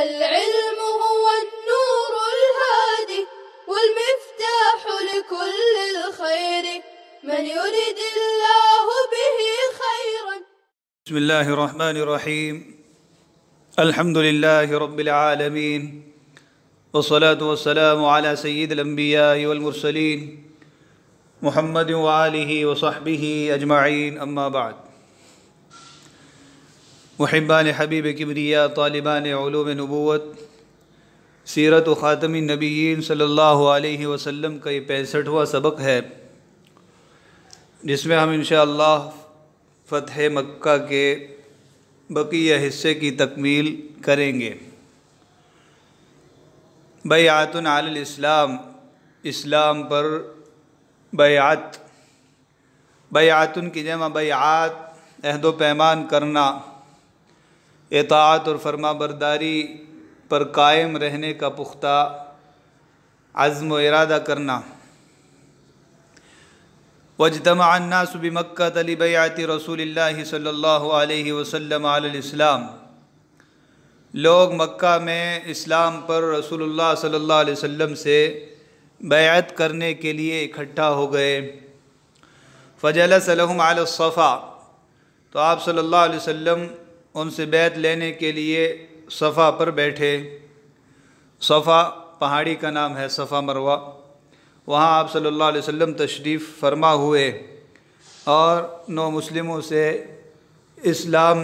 العلم هو النور الهادي والمفتاح لكل الخير من يريد الله به خيرا بسم الله الرحمن الرحيم الحمد لله رب العالمين والصلاة والسلام على سيد الأنبياء والمرسلين محمد وآله وصحبه أجمعين أما بعد महबान हबीब किबरिया तालिबान ूब नबूत सीरत ख़ातमी नबीन सल्ला वसम का ये पैंसठवा सबक है जिसमें हम इन फ़तह मक् के बकिया हिस्से की तकमील करेंगे बयातन आलम इस्लाम पर बयात बयातन की जमा बयात अहदोपैमान करना एतात और फरमा बरदारी पर कायम रहने का पुख्ता आज़म व इरादा करना वजतमान्नास बमक्का तलिबयात रसूल सल्ला वसम आलम लोग मक्का में इस्लाम पर रसूलुल्लाह सल्लल्लाहु अलैहि वसल्लम से बैत करने के लिए इकट्ठा हो गए फ़जल सलहम आलफ़ा तो आप सल्लल्लाहु अलैहि वसल्लम उनसे बैत लेने के लिए सफ़ा पर बैठे सफ़ा पहाड़ी का नाम है सफ़ा मरवा वहाँ आप सल्लल्लाहु अलैहि वसल्लम तशरीफ़ फरमा हुए और नौ मुस्लिमों से इस्लाम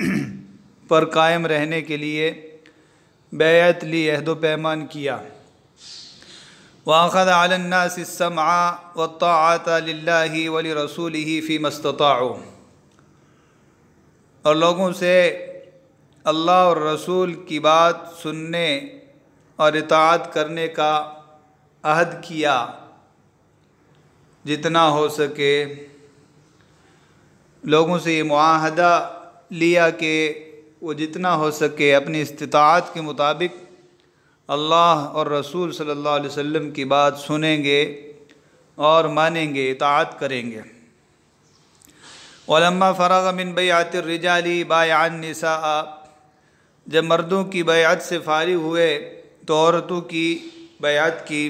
पर कायम रहने के लिए बैत ली अहद पैमान किया वाखद आलन्नासम व तो आता लाही वली रसूल ही फ़ी मस्तताओ और लोगों से अल्लाह और रसूल की बात सुनने और इतात करने का अहद किया जितना हो सके लोगों से ये माहदा लिया कि वो जितना हो सके अपनी इस्तात के मुताबिक अल्लाह और रसूल सल्लल्लाहु अलैहि वसल्लम की बात सुनेंगे और मानेंगे इतात करेंगे वलम्मा फ़राग मिन बैत रिजाली बायानसा जब मर्दों की बयात से फारिग हुए तो औरतों की बयात की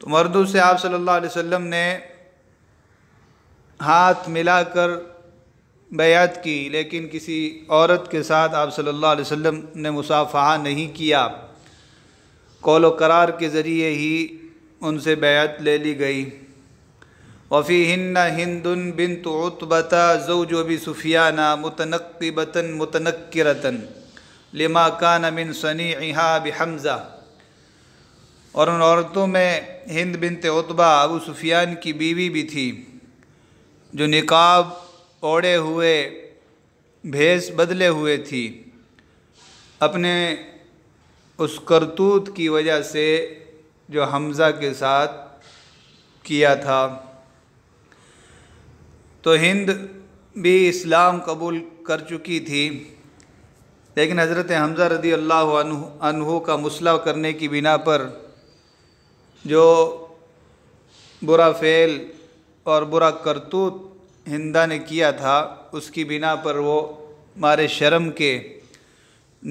तो मर्दों से आप सल्लल्लाहु अलैहि वसल्लम ने हाथ मिलाकर बैत की लेकिन किसी औरत के साथ आप सल्लल्लाहु अलैहि वसल्लम ने मुसाफ़ा नहीं किया कौल करार के ज़रिए ही उनसे बयात ले ली गई वफ़ी हन्न हिंदन बिन तो उतबता जो जो भी सुफियाना मतनक़बता रतन लिमा कान बिन सनी इहा हमजा और उन औरतों में हिंद बिन ततबा अबू सुफियान की बीवी भी थी जो निकाब ओढ़े हुए भेस बदले हुए थी अपने उस करतूत की वजह से जो हमज़ा के साथ किया था तो हिंद भी इस्लाम कबूल कर चुकी थी लेकिन हज़रत हमज़ा रदी अल्लाह अनहु का मुसला करने की बिना पर जो बुरा फ़ेल और बुरा करतूत हिंदा ने किया था उसकी बिना पर वो मारे शर्म के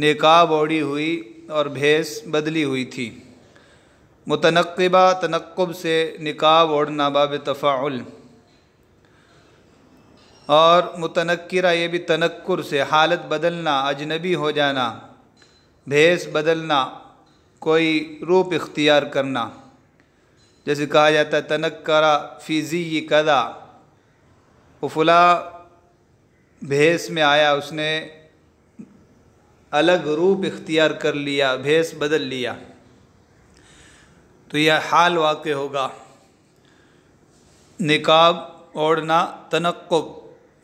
निकाब ओढ़ी हुई और भेस बदली हुई थी मुतनक़बा तनक़ब से निकाब ओढ़ना बाब तफ़ाउल और मुतनक्रा ये भी तनक्र से हालत बदलना अजनबी हो जाना भेस बदलना कोई रूप इख्तियार करना जैसे कहा जाता है तनक्रा फ़ीजी कदा वो फुला भेस में आया उसने अलग रूप इख्तियार कर लिया भेस बदल लिया तो यह हाल वाक़ होगा निकाब ओढ़ना तनक़ुब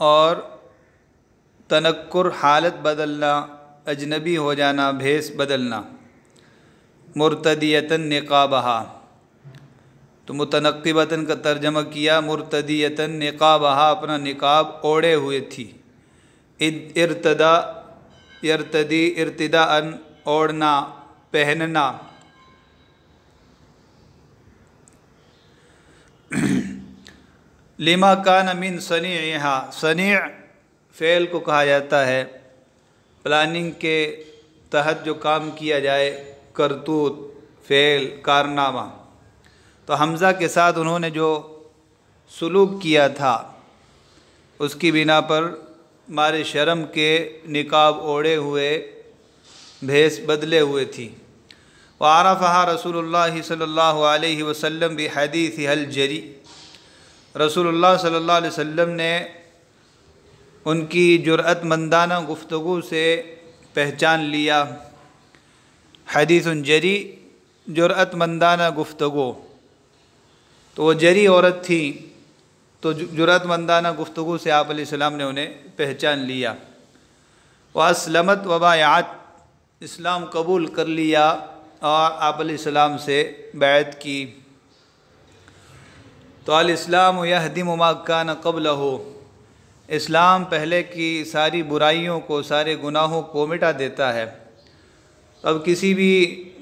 और तनक्र हालत बदलना अजनबी हो जाना भेस बदलना मुर्तदीता निकाबहा तो मुतनक़बता का तर्जमा किया मुर्तदीता निकाबहा अपना निकाब ओढ़े हुए थी इर्तदा इर्तदी इर्तदा अन ओढ़ना पहनना लिमा कान मिन सनी यहाँ सनी फ़ेल को कहा जाता है प्लानिंग के तहत जो काम किया जाए करतूत फ़ेल कारनामा तो हमज़ा के साथ उन्होंने जो सलूक किया था उसकी बिना पर मारे शर्म के निकाब ओढ़े हुए भेस बदले हुए थी वारफ़ा रसूल सल्ला वसम भी हदीस हल जरी रसूलुल्लाह सल्लल्लाहु अलैहि वसल्लम ने उनकी जुरअत मंदाना गुफ्तु से पहचान लिया हदीस जरी जुरअत मंदाना गुफ्तु तो वो जरी औरत थी तो जुरत मंदाना गुफ्तु से आप सलाम ने उन्हें पहचान लिया व असलमत वबायात इस्लाम कबूल कर लिया और आप सलाम से बैत की तो अलस्लाम यहदिम मकान कबल हो इस्लाम पहले की सारी बुराइयों को सारे गुनाहों को मिटा देता है अब किसी भी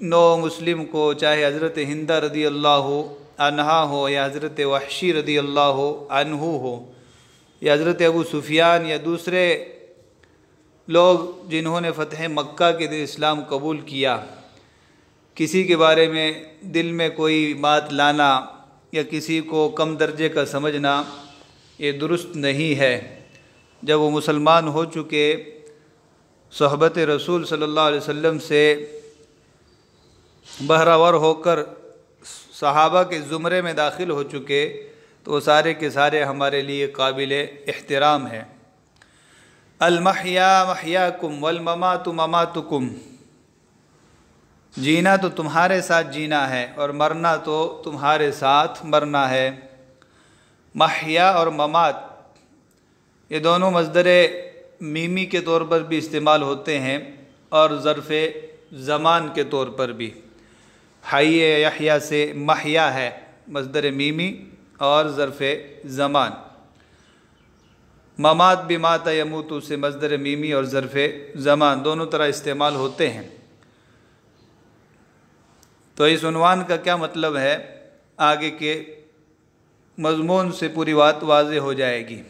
नौ मुस्लिम को चाहे हज़रत हिंदा रदी अल्लाह अनहा हो या हज़रत वहशी रदी अल्लाह अनहू हो या हज़रत अबू सुफियान या दूसरे लोग जिन्होंने फ़तह मक्का के दिन इस्लाम कबूल किया किसी के बारे में दिल में कोई बात लाना या किसी को कम दर्जे का समझना ये दुरुस्त नहीं है जब वो मुसलमान हो चुके सहबत रसूल सल्लल्लाहु अलैहि वसल्लम से बहरावर होकर सहाबा के ज़ुमरे में दाखिल हो चुके तो वो सारे के सारे हमारे लिए काबिल एहतराम है अलमहिया महिया कुम वलमा तो ममा तो जीना तो तुम्हारे साथ जीना है और मरना तो तुम्हारे साथ मरना है महिया और ममात ये दोनों मजदर मीमी के तौर पर भी इस्तेमाल होते हैं और ज़रफ़ ज़मान के तौर पर भी हई यहिया से महिया है मजदर मीमी और ज़रफ़ ज़मान ममात भी माता यमूतू से मजदर मीमी और ज़रफ़ ज़मान दोनों तरह इस्तेमाल होते हैं तो इस उनवान का क्या मतलब है आगे के मजमून से पूरी बात वाज हो जाएगी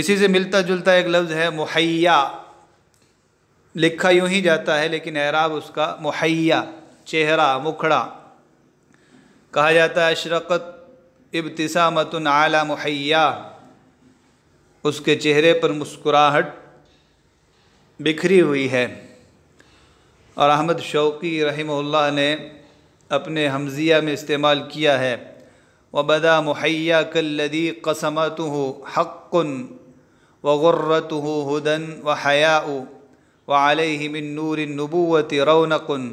इसी से मिलता जुलता एक लफ्ज़ है मुहैया लिखा यूं ही जाता है लेकिन एराब उसका मुहैया चेहरा मुखड़ा कहा जाता है अशरक़त इब्तसामत आला मुहैया उसके चेहरे पर मुस्कुराहट बिखरी हुई है और अहमद शौकी रहमल्ला ने अपने हमजिया में इस्तेमाल किया है व बदा मुहैया कल्लदी कसमत हकन व वग़ुर्रत हो हदन व हयाउ व आलिमिन नूर नबूत रौनकुन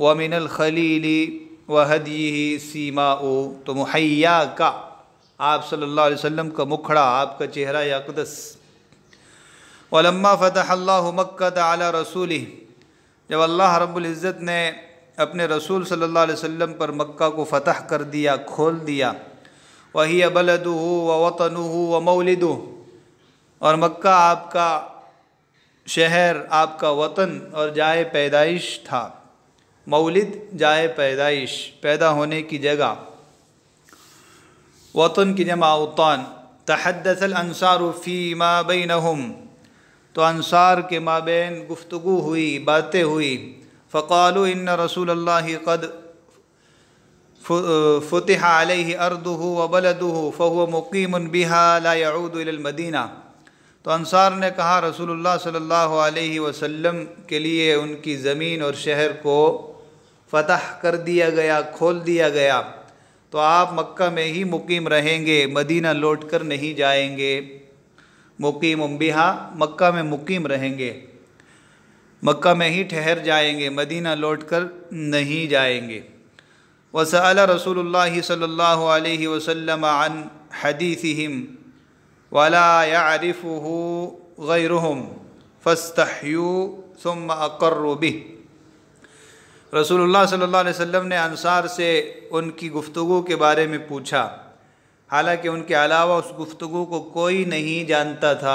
व मिनल खलीली व हदी सीमा तो मुहैया का आप सल्लल्लाहु अलैहि वसल्लम का मुखड़ा आपका चेहरा या अकदस वलम्मा फ़तह मक्का अला रसूली जब अल्लाह रब्बुल इज़्ज़त ने अपने रसूल सल्लल्लाहु अलैहि वसल्लम पर मक्का को फ़तह कर दिया खोल दिया वही हो व वतन व मौलदू और मक्का आपका शहर आपका वतन और जाए पैदाइश था मौलिद जाए पैदाइश पैदा होने की जगह वतन की जमा उतान तहदसल अनसार फ़ी मा बिन तो अनसार के माबेन गुफ्तु हुई बातें हुई फ़काल इन रसूल अल्लाह कद फ़ुतः अलह अर्दू वबलदू फ़हु मुकीम बिहा लाऊदमदीना तो अनसार ने कहा रसूलुल्लाह सल्लल्लाहु अलैहि वसल्लम के लिए उनकी ज़मीन और शहर को फतह कर दिया गया खोल दिया गया तो आप मक्का में ही मुकीम रहेंगे मदीना लौट कर नहीं जाएंगे मुकीम बिहा मक्का में मुकीम रहेंगे मक्का में ही ठहर जाएंगे मदीना लौट कर नहीं जाएंगे वसअल रसूल सल्ला वसलम अन हदीसम वाला याफ गैरहम फ़स्तु सुम अकर्रबि रसूलुल्लाह सल्लल्लाहु अलैहि वसल्लम ने अनसार से उनकी गुफ्तु के बारे में पूछा हालांकि उनके अलावा उस गुफ्तु को कोई नहीं जानता था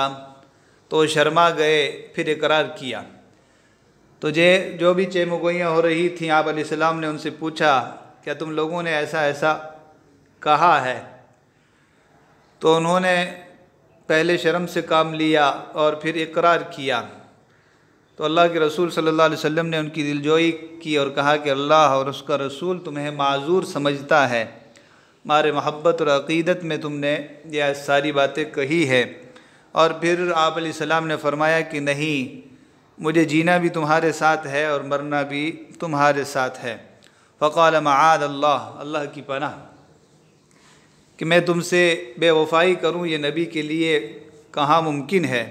तो शर्मा गए फिर इकरार किया तो जे जो भी चेमगोइयाँ हो रही थी आप सलाम ने उनसे पूछा क्या तुम लोगों ने ऐसा ऐसा कहा है तो उन्होंने पहले शर्म से काम लिया और फिर इकरार किया तो अल्लाह के रसूल सल्लल्लाहु अलैहि वसल्लम ने उनकी दिलजोई की और कहा कि अल्लाह और उसका रसूल तुम्हें माजूर समझता है मारे महब्बत और अक़ीदत में तुमने यह सारी बातें कही है और फिर आप सलाम ने फरमाया कि नहीं मुझे जीना भी तुम्हारे साथ है और मरना भी तुम्हारे साथ है फ़काल माद अल्लाह अल्लाह की पनाह कि मैं तुमसे बेवफाई करूं ये नबी के लिए कहाँ मुमकिन है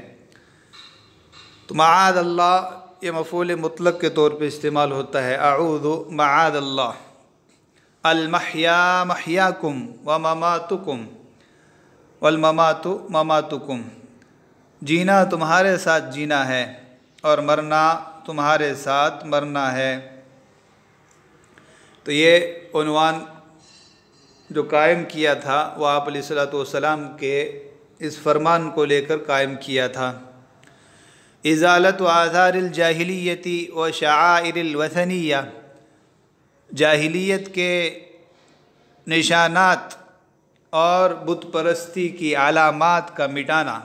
तो माद अल्लाह ये मफूल मतलब के तौर पे इस्तेमाल होता है आऊद माद अल्लाह अलमहया महयाकुम व ममातुकुम वलमातु ममातुकुम जीना तुम्हारे साथ जीना है और मरना तुम्हारे साथ मरना है तो ये उनवान जो कायम किया था वह आप के इस फरमान को लेकर कायम किया था इजालत आज़ार जाहिलियती व शायर वसनिया जाहिलियत के निशानात और बुत परस्ती की आलामात का मिटाना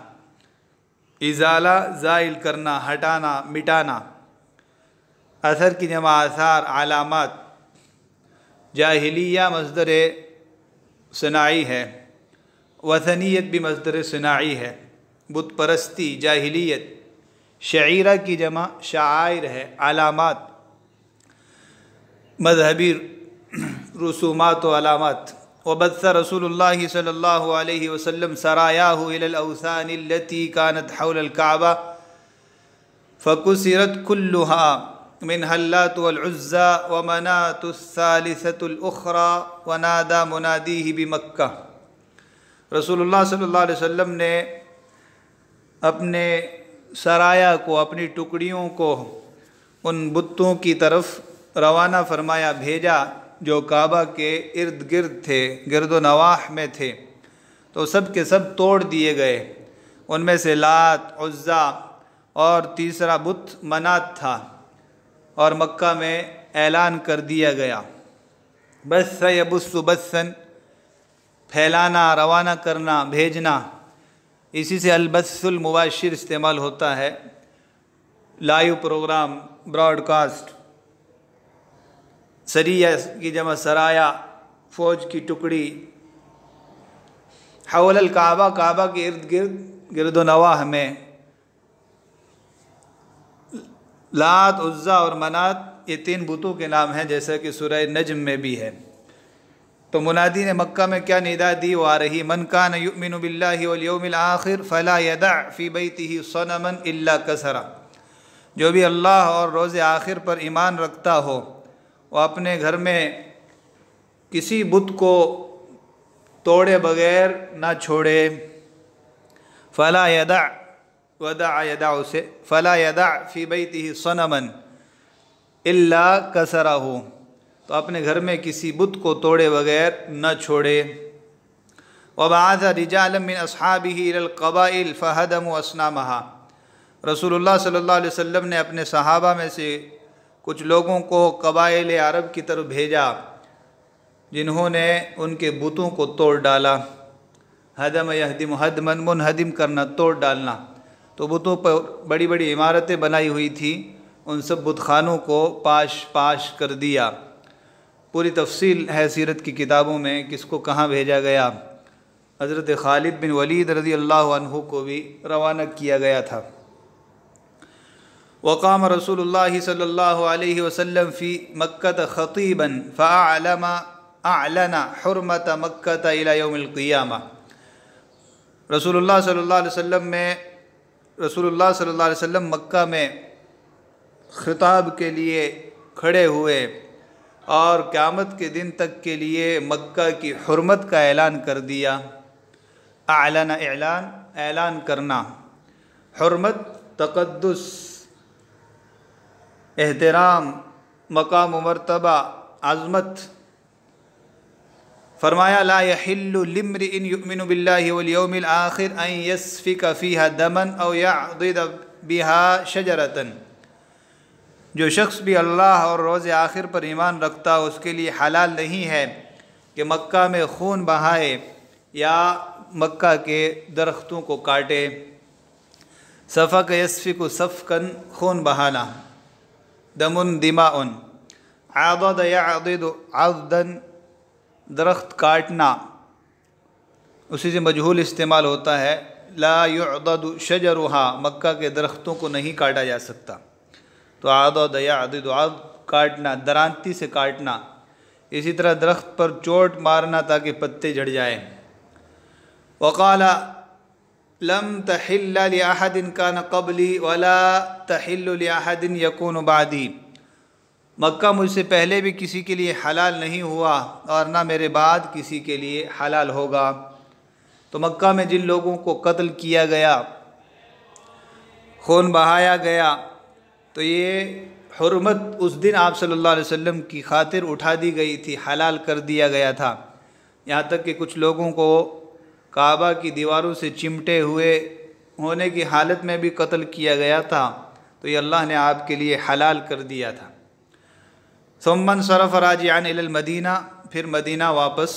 इजाला ज़ाइल करना हटाना मिटाना असर की जमा आसार आलामत जाहिलिया मजदर सुनाई है वसनीत भी मजदर सुनाई है बुत परस्ती जाहिलियत शायरा की जमा शायर है आलामत मजहबी रसूमात वालामत वबस रसूल सल्ला वसलम सरायासानती कानत हौलकाबा फ़कुसरत खुल्लुहा मिन वलुज़ा व मनातुलसतुलखरा व नादा मुनादी ही भी मक्का रसूल सल्ला वसम ने अपने सराया को अपनी टुकड़ियों को उन बुतों की तरफ रवाना फरमाया भेजा जो काबा के इर्द गिर्द थे गिरद नवाह में थे तो सब के सब तोड़ दिए गए उनमें से लात उज़्ज़ा और तीसरा बुत मनात था और मक्का में ऐलान कर दिया गया बस बसन फैलाना रवाना करना भेजना इसी से अलबसुल मुबाशिर इस्तेमाल होता है लाइव प्रोग्राम ब्रॉडकास्ट सरिया की जमा सराया फौज की टुकड़ी हवल काबा काबा के इर्द गिर्द गिरद नवाह में लात उज्जा और मनात ये तीन बुतों के नाम हैं जैसा कि सुरह नजम में भी है तो मुनादी ने मक्का में क्या निदा दी वो आ रही मन का नमिन आखिर फ़ला यदा फ़ी बैती ही सोनमन अल्ला कसरा जो भी अल्लाह और रोज़ आखिर पर ईमान रखता हो वो अपने घर में किसी बुत को तोड़े बगैर ना छोड़े फ़ला यदा वदा यदा उसे फ़ला यदा फ़ी ती सनमन अल्ला कसरा हो तो अपने घर में किसी बुत को तोड़े बगैर न छोड़े वबाज़ रिजालमिन असहाबिलकबाइल फ़हदम वसना महा ने अपने सहाबा में से कुछ लोगों को कबाइल अरब की तरफ भेजा जिन्होंने उनके बुतों को तोड़ डाला हदम मन मुन हदम करना तोड़ डालना तो बुतों पर बड़ी बड़ी इमारतें बनाई हुई थी उन सब बुतखानों को पाश पाश कर दिया पूरी तफसील है सीरत की किताबों में किसको कहाँ भेजा गया हज़रत खालिद बिन वलीद रज़ी अल्लाह को भी रवाना किया गया था वक़ाम रसूल सल्ला वसम फ़ी मक्क़त ख़तीबा फ़ालम आलना हरमत मक्क़त इलायमिलक़ियाम रसूल सल्ला वसम में रसूल सल्ला वसम मक्का में ख़िताब के लिए खड़े हुए और क़्यामत के दिन तक के लिए मक्का की हरमत का ऐलान कर दिया आलाना ऐलान ऐलान करना हरमत तकदस एहतराम मकाम मरतबा आज़मत फरमाया ला लिम्र इन युमिन बिल्लावमिल आखिर अन यसफ़ी फ़ीहा दमन और या बिहा शजरतन जो शख्स भी अल्लाह और रोज़ आखिर पर ईमान रखता उसके लिए हलाल नहीं है कि मक्का में खून बहाए या मक्का के दरख्तों को काटे सफ़क यसफ़ी को सफ़कन खून बहाना दमुन दिमाउन आदद यादद आदन दरख्त काटना उसी से मजहूल इस्तेमाल होता है ला युदद रुहा मक्का के दरख्तों को नहीं काटा जा सकता तो आदद यादद आद काटना दरांती से काटना इसी तरह दरख्त पर चोट मारना ताकि पत्ते झड़ जाए वकाला लम तहिल्लाहदिन का न कबली वला तहिल्लाहदिन यकून बादी मक्का मुझसे पहले भी किसी के लिए हलाल नहीं हुआ और ना मेरे बाद किसी के लिए हलाल होगा तो मक्का में जिन लोगों को कत्ल किया गया खून बहाया गया तो ये हरमत उस दिन आप सल्लल्लाहु अलैहि वसल्लम की खातिर उठा दी गई थी हलाल कर दिया गया था यहाँ तक कि कुछ लोगों को काबा की दीवारों से चिमटे हुए होने की हालत में भी कत्ल किया गया था तो ये अल्लाह ने आपके लिए हलाल कर दिया था सम्मन सरफ़ राजान मदीना फिर मदीना वापस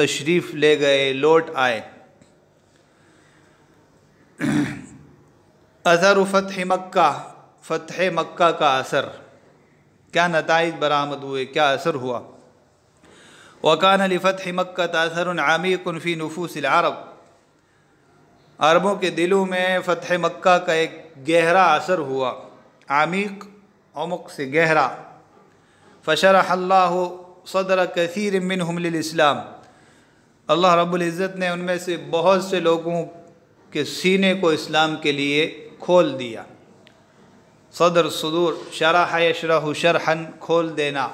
तशरीफ़ ले गए लौट आए अजहर फ़तह मक्का फ़तह मक्का का असर क्या नतज बरामद हुए क्या असर हुआ वकान लफ़त मक्का तासर आमी कनफ़ी नफूसिल अरब अरबों के दिलों में फ़तह मक् का एक गहरा असर हुआ आमीक अमुक से गहरा फ़शर अल्लाह सदर कसर मिन हमलाम अल्लाह रबुल्ज़त ने उनमें से बहुत से लोगों के सीने को इस्लाम के लिए खोल दिया सदर सदूर शराह यशरह शरहन खोल देना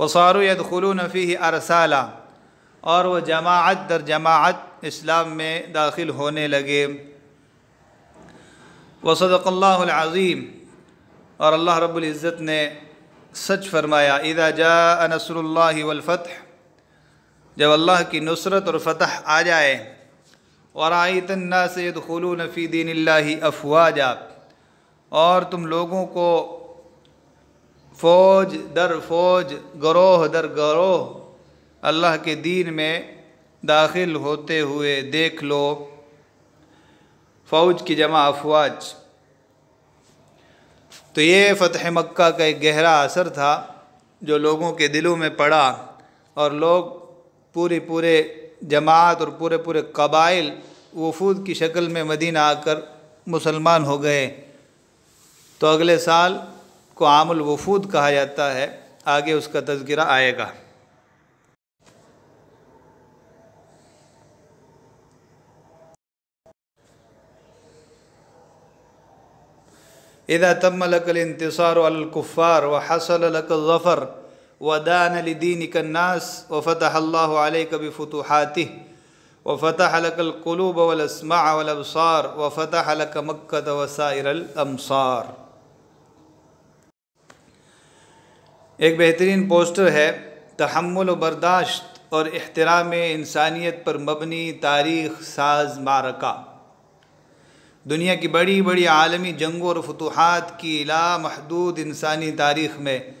वसारू यदखलू नफ़ी अरसाला और वह जमात दर जमात इस्लाम में दाखिल होने लगे वसदीम और अल्लाह रबुल्ज़त ने सच फरमाया इदा जा नसरल्लाफत जब अल्लाह की नुसरत और फ़तह आ जाए और आयतना सैद खलू नफ़ी दीन अफवाजा और तुम लोगों को फौज दर फौज गरोह दर गरोह अल्लाह के दीन में दाखिल होते हुए देख लो फ़ौज की जमा अफवाज तो ये फ़तह मक्का का एक गहरा असर था जो लोगों के दिलों में पड़ा और लोग पूरी पूरे जमात और पूरे पूरे कबाइल वफूद की शक्ल में मदीना आकर मुसलमान हो गए तो अगले साल को आमुल वफूद कहा जाता है आगे उसका तस्करा आएगा इदा तम लकल इंतसार अलकुफ़ार व हसल लकफ़र व दान लदीन कन्नास व फ़तः फ़तुहाति व फ़तः लकलूब वलसमा वलबसार व फ़तः लक मक्कत वसाइर अमसार एक बेहतरीन पोस्टर है तहमुल बर्दाश्त और अहतराम इंसानियत पर मबनी तारीख साज मारका दुनिया की बड़ी बड़ी आलमी जंगों और फतूहत की लामहदूद इंसानी तारीख में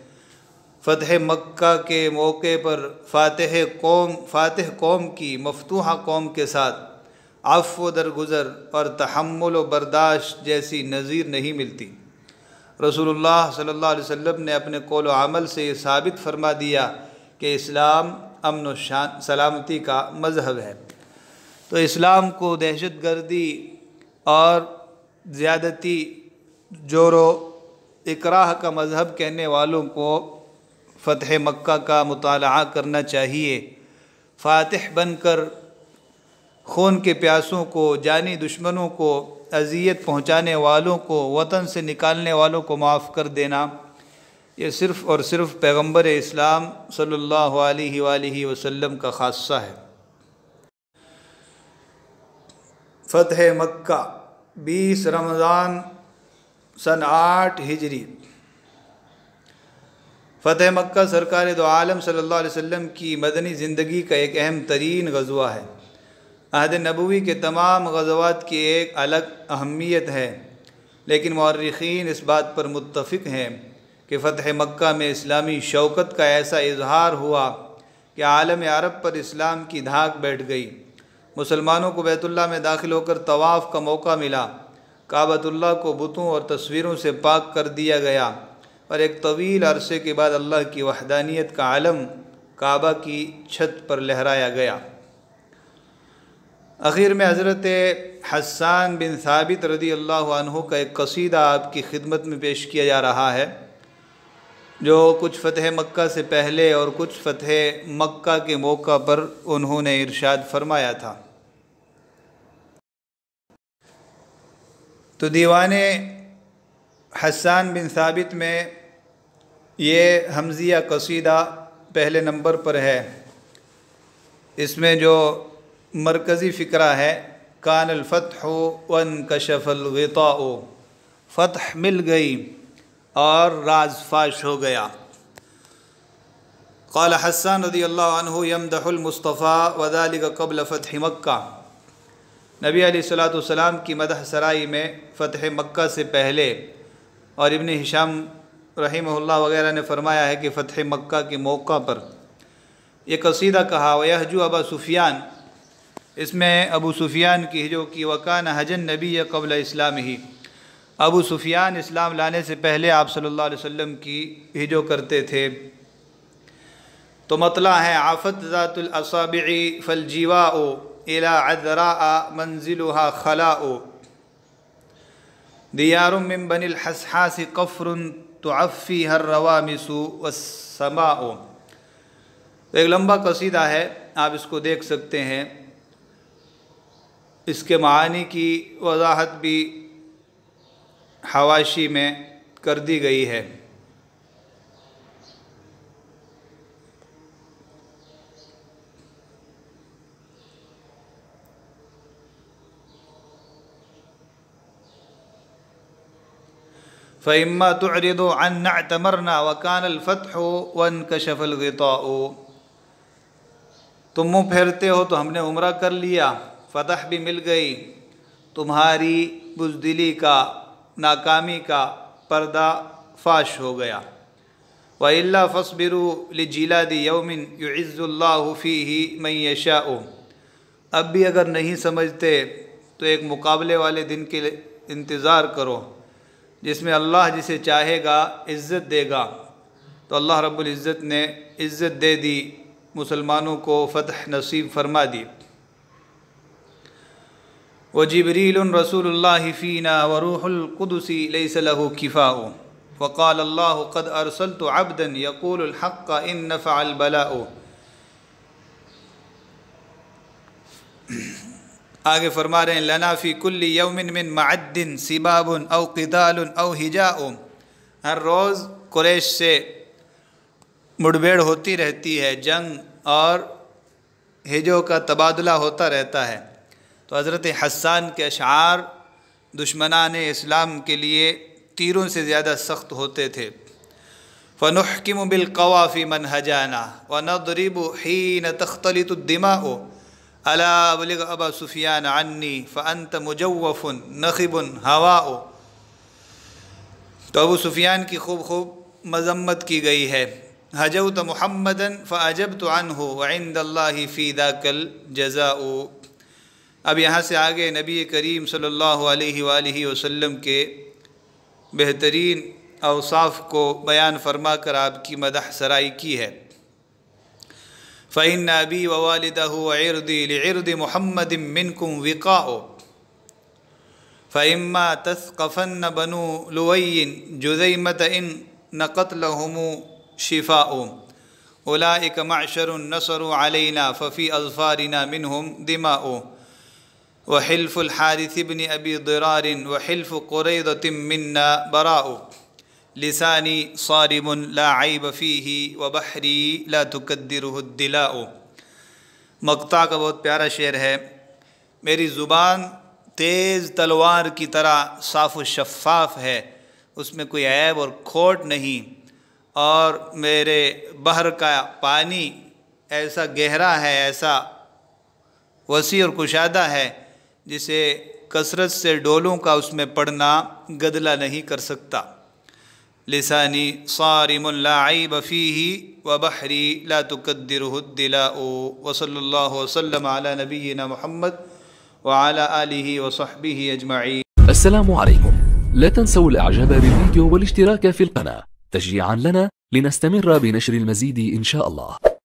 फ़तह मक्का के मौके पर फ़ातह कौम फ़ातह कौम की मफतूहा कौम के साथ अफ़ दरगुज़र और तहमुल बर्दाश्त जैसी नज़ीर नहीं मिलती रसूलुल्लाह सल्लल्लाहु अलैहि वसल्लम ने अपने कौल अमल से ये साबित फरमा दिया कि इस्लाम अमन शान सलामती का मज़हब है तो इस्लाम को दहशत गर्दी और ज़्यादती जोरो इकराह का मज़हब कहने वालों को फ़तह मक्का का मताल करना चाहिए फ़ातह बनकर खून के प्यासों को जानी दुश्मनों को अजियत पहुंचाने वालों को वतन से निकालने वालों को माफ़ कर देना ये सिर्फ़ और सिर्फ़ पैगंबर इस्लाम सल्लल्लाहु अलैहि वसल्लम का खासा है फ़तह मक्का 20 रमज़ान सन आठ हिजरी फ़तह मक्का सरकार दो आलम सल्लल्लाहु अलैहि वसल्लम की मदनी ज़िंदगी का एक अहम तरीन गजवा है अहद नबवी के तमाम गजवात की एक अलग अहमियत है लेकिन मौरखीन इस बात पर मुतफ़ हैं कि फ़तह मक्का में इस्लामी शौकत का ऐसा इजहार हुआ कि आलम अरब पर इस्लाम की धाक बैठ गई मुसलमानों को बैतुल्ला में दाखिल होकर तवाफ़ का मौका मिला काबतुल्ला को बुतों और तस्वीरों से पाक कर दिया गया और एक तवील अरसे के बाद अल्लाह की वहदानियत का आलम काबा की छत पर लहराया गया आखिर में हज़रत हसान बिन साबित रदी अल्लाह का एक कसीदा आपकी खिदमत में पेश किया जा रहा है जो कुछ फ़तह मक्का से पहले और कुछ फ़तह मक्का के मौका पर उन्होंने इरशाद फरमाया था तो दीवान हसान बिन साबित में ये हमजिया कसीदा पहले नंबर पर है इसमें जो मरकज़ी फ़िक्रा है कान हो वन कशफ़लता फ़तह मिल गई और राज फाश हो गया कल हसन रदी अल्लामदलमस्तफ़ा वदालिक कबल फ़तह मक्का नबी सलाम की मदह सराई में फ़तह मक्का से पहले और इबन हिशाम रहीम वगैरह ने फरमाया है कि फ़तह मक्का के मौका पर यह कसीदा कहा वह जो अबा सूफियान इसमें अबू सुफियान की जो कि वकान हजन नबी या कबल इस्लाम ही अबू सुफियान इस्लाम लाने से पहले आप सल्लल्लाहु अलैहि वसल्लम की हिजो करते थे तो मतला है आफत ज़ातुलसाबी फलजीवा ओ एला मंजिल खला ओ दियारुम बनिल हसहास कफ़र अफ़ी हर रवा मिसु वसमा ओ तो एक लंबा कसीदा है आप इसको देख सकते हैं इसके मानी की वजाहत भी हवाशी में कर दी गई है फ़ैम्मा तुरद अन्न तमरना वकान अलफ़त हो वन कशफ़लता तुम मुँह फेरते हो तो हमने उम्रा कर लिया फतह भी मिल गई तुम्हारी बुजदिली का नाकामी का पर्दा फाश हो गया वल्ला फसबिरु लजीला दी यौमिन युज़ुल्लाफ़ी ही मैं यशा अब भी अगर नहीं समझते तो एक मुकाबले वाले दिन के इंतज़ार करो जिसमें अल्लाह जिसे चाहेगा इज़्ज़त देगा तो अल्लाह रब्बुल इज़्ज़त ने इज़्ज़त दे दी मुसलमानों को फ़तह नसीब फरमा दी व जबरील फीना वरूहलक़ुदसी लहू किफ़ा वक़ाल अल्लाह कद अरसल तो अबदन यक़ूलहक़ इन नफ़ाल बला आगे फरमा रहे हैं लनाफ़ी कुल्ली यौमिन मिन मद्दिन सिबाबन अव कदाल अव हिजा हर रोज़ क्रैश से मुठभेड़ होती रहती है जंग और हिजो का तबादला होता रहता है तो हज़रत हसान के अशार दुश्मनान इस्लाम के लिए तीरों से ज़्यादा सख्त होते थे फ़नुहकिम बिलकवाफ़ी मन हजाना व नदरीब ही न तख्तलितदिमा हो अला अब अबा सुफियान अन्नी फ़नत मुजवफ़ुन नखिबन हवा ओ तो अबू सुफियान की खूब खूब मजम्मत की गई है हजो तो फ़ अजब तो अन हो वंद फ़ीदा कल जजा अब यहाँ से आगे नबी करीम सल्लल्लाहु अलैहि वसल्लम के बेहतरीन अवसाफ़ को बयान फरमा कर आपकी मदह सराई की है फ़ैन नबी ववालदरद महमद मिनकुम विकाओ फ़ैम्मा तस्कफ़न बनु लुवैन जुजैमत इन न नक़तलहम शिफ़ा उलाकमाशर नसर अलना फ़फ़ी मिन हम दिमा व हिल्फ़ुल हारिस बिन अबी दरारिन व हिल्फ़ क़ुरैदतिम मन्ना बराउ लिसानी सारिम ला आइब फ़ीही व बहरी ला तुकद्दिरहुद्दिलाओ मक्ता का बहुत प्यारा शेर है मेरी ज़ुबान तेज़ तलवार की तरह साफ़ शफाफ है उसमें कोई ऐब और खोट नहीं और मेरे बहर का पानी ऐसा गहरा है ऐसा वसी और कुशादा है जिसे कसरत से डोलों का उसमें पड़ना गदला नहीं कर सकता लिसानी सारिमल्लाई बफ़ी व बहरी ला तुकद्दिरदिला वसल्ला वसलम आला नबीना मोहम्मद وعلى آله وصحبه أجمعين السلام عليكم لا تنسوا الإعجاب بالفيديو والاشتراك في القناة تشجيعا لنا لنستمر بنشر المزيد إن شاء الله